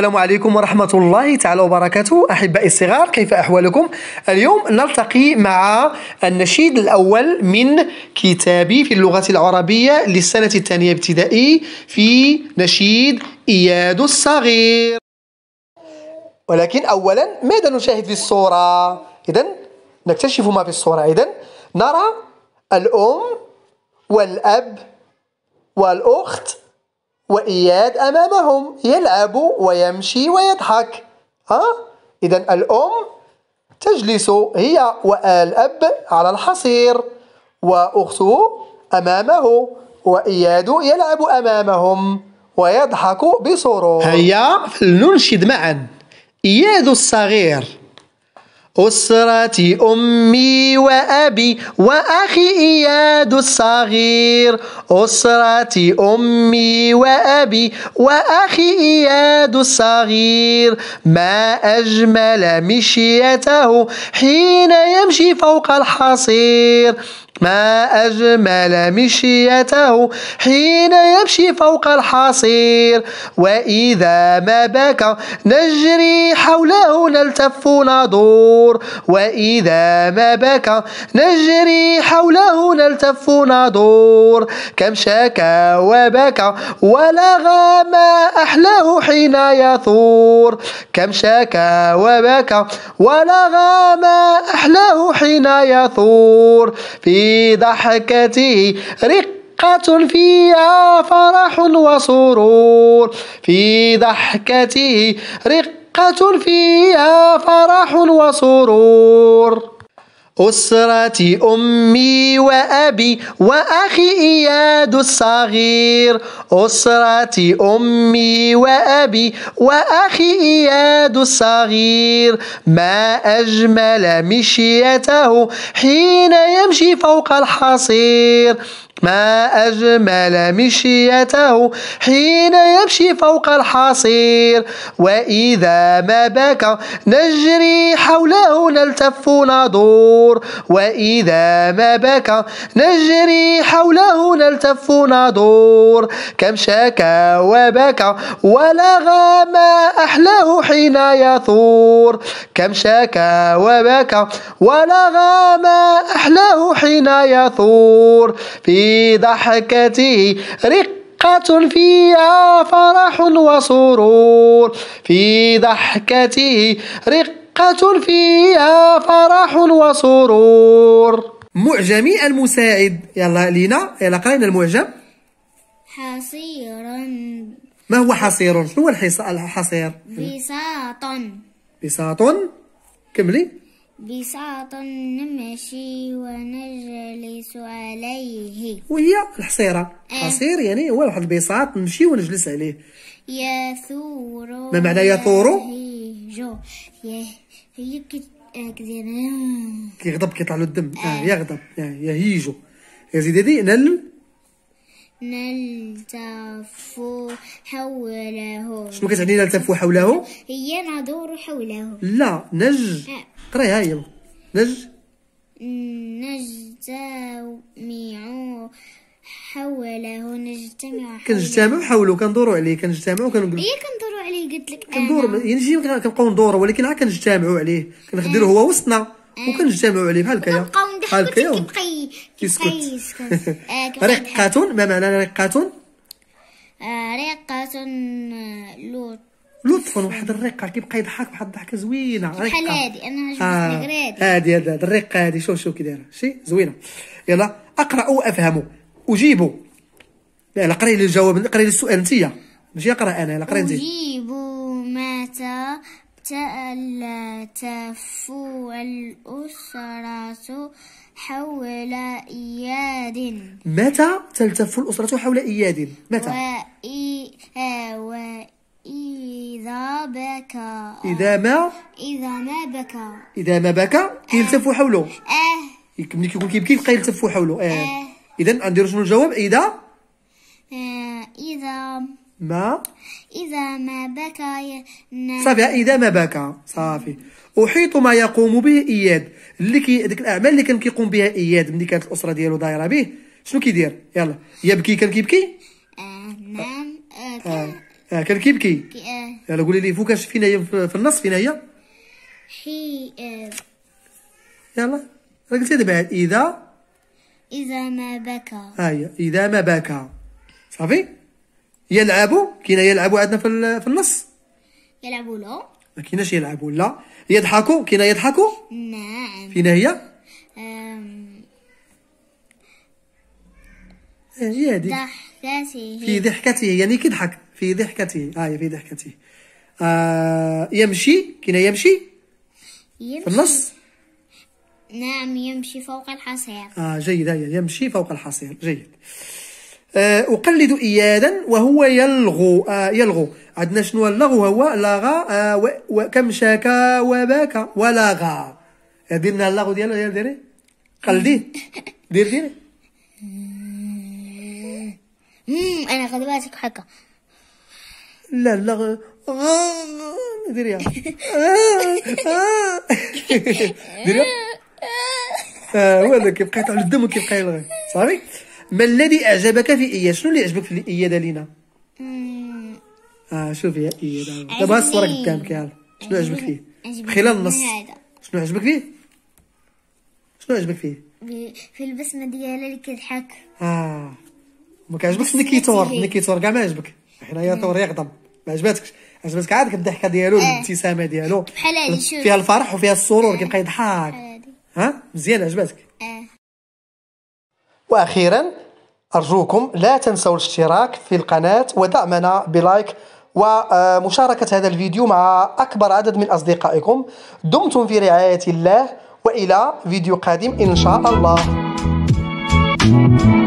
السلام عليكم ورحمة الله تعالى وبركاته أحبائي الصغار كيف أحوالكم؟ اليوم نلتقي مع النشيد الأول من كتابي في اللغة العربية للسنة الثانية ابتدائي في نشيد إياد الصغير ولكن أولا ماذا نشاهد في الصورة؟ إذا نكتشف ما في الصورة إذا نرى الأم والأب والأخت وإياد أمامهم يلعب ويمشي ويضحك ها إذا الأم تجلس هي والأب على الحصير وأخته أمامه وإياد يلعب أمامهم ويضحك بسرور هيا فلننشد معا إياد الصغير أسرتي أمي وأبي وأخي إياد الصغير أسرتي أمي وأبي وأخي إياد الصغير ما أجمل مشيته حين يمشي فوق الحصير ما أجمل مشيته حين يمشي فوق الحصير وإذا ما بكى نجري حوله نلتف ندور وإذا ما بكى نجري حوله نلتف ندور كم شكى وبكى ولغى ما أحلاه حين يثور كم شكى وبكى ولغى ما أحلاه حين يثور في ضحكتي رق فيها فرح وسرور في ضحكتي رقة فيها فرح وسرور أسرتي أمي وأبي وأخي إياد الصغير أسرتي أمي وأبي وأخي إياد الصغير ما أجمل مشيته حين يمشي فوق الحصير ما أجمل مشيته حين يمشي فوق الحصير وإذا ما بكى نجري حوله نلتف ندور وإذا ما بكى نجري حوله نلتف ندور كم شكا وبكى ولغى ما أحلاه حين يثور كم شكا وبكى ولغى ما أحلاه حين يثور في في ضحكتي رقة فيها فرح وسرور في ضحكتي رقة فيها فرح وسرور معجمي المساعد يلا لينا يلا قرينا المعجم حصير ما هو حصير شنو هو الحصير بساط بساط كملي بساط نمشي ونجلس عليه وهي الحصيرة آه. حصير يعني هو واحد البساط نمشي ونجلس عليه ثورو ما معنى هي يهجو كيغضب كيطلع له الدم اه, آه. يغضب آه، يهيجو يا سيدي هذه نل نلتف حوله شنو كتعني نلتف حوله؟ هي ندور حوله لا نج قريها هي نج نجتمع حوله نجتمع حوله كنجتمع حوله كندورو عليه كنجتمع وكنقول هي إيه، كندوروا عليه قلت لك كندور ينجي كنبقاو ندوروا ولكن عا كنجتمعوا عليه كنخديرو هو وسطنا إيه. وكنجتمعوا عليه بحال هكايا كنبقاو بحال كيوم كيسكت قاتون ما معنى ريق آه، ريق قاتون آه، لوط لطف واحد الرقه كيبقى يضحك بواحد الضحكه زوينه بحال هادي انا جبت آه، هادي هادي هادي الرقه هادي شوف شوف كي دايره شي زوينه يلا اقرا وافهم اجيب لا لا قري لي الجواب قري لي السؤال انت نجي اقرا انا لا قري انت اجيب متى تألتف الأسرة حول إياد متى تلتف الأسرة حول إياد متى وإذا بكى إذا ما إذا ما بكى إذا ما بكى كيلتفوا حوله أه ملي كيكون كيبكي يبقى يلتفوا حوله أه, أه. إذا غنديرو شنو الجواب إذا أه إذا ما إذا ما بكى صافي إذا ما بكى صافي أحيط ما يقوم به إياد اللي كي ديك الأعمال اللي كان كيقوم بها إياد ملي كانت الأسرة ديالو دايرة به شنو كيدير يلا يبكي كان كيبكي آه نعم آه, آه. آه كان آه، كيبكي آه. يلا قولي لي فوكاش فينا هي في النص فينا هي حي آه. يلا راه قلتي دابا إذا إذا ما بكى أيوا آه إذا ما بكى صافي يلعبوا كاين يلعبوا عندنا في, في النص يلعبوا لا ما كايناش يلعبوا لا يضحكوا كاين يضحكوا نعم فينا هي هي هذه ضحكته في ضحكته يعني كيضحك في ضحكته اه في ضحكته آه يمشي كاين يمشي يمشي في النص نعم يمشي فوق الحصير اه جيد هي يمشي فوق الحصير جيد آه، اقلد ايادا وهو يلغو آه، يلغو عندنا شنو اللغو هو لغى آه، وكم شكا وباكا ولغى دير لنا اللغو ديالو ديال ديري قلديه دير ديري انا غدواتك هكا لا لا ديريها ديريها هو هذا كيبقى يطلع الدم وكيبقى يلغي صافي ما الذي أعجبك في إياد شنو اللي عجبك في إياد لينا آه شوفي يا إياد دابا الصورة قدامك يلا شنو عجبك فيه خلال النص شنو عجبك فيه شنو عجبك فيه في البسمه ديالها اللي كيضحك اه ما كيعجبكش ملي كيتور ملي كيتور كاع ما عجبك حنايا تور يغضب ما عجباتكش عجبتك عاد الضحكه ديالو آه. الابتسامه ديالو بحال هادي فيها الفرح وفيها السرور آه. كيبقى يضحك ها مزيان عجباتك اه وأخيرا أرجوكم لا تنسوا الاشتراك في القناة ودعمنا بلايك ومشاركة هذا الفيديو مع أكبر عدد من أصدقائكم دمتم في رعاية الله وإلى فيديو قادم إن شاء الله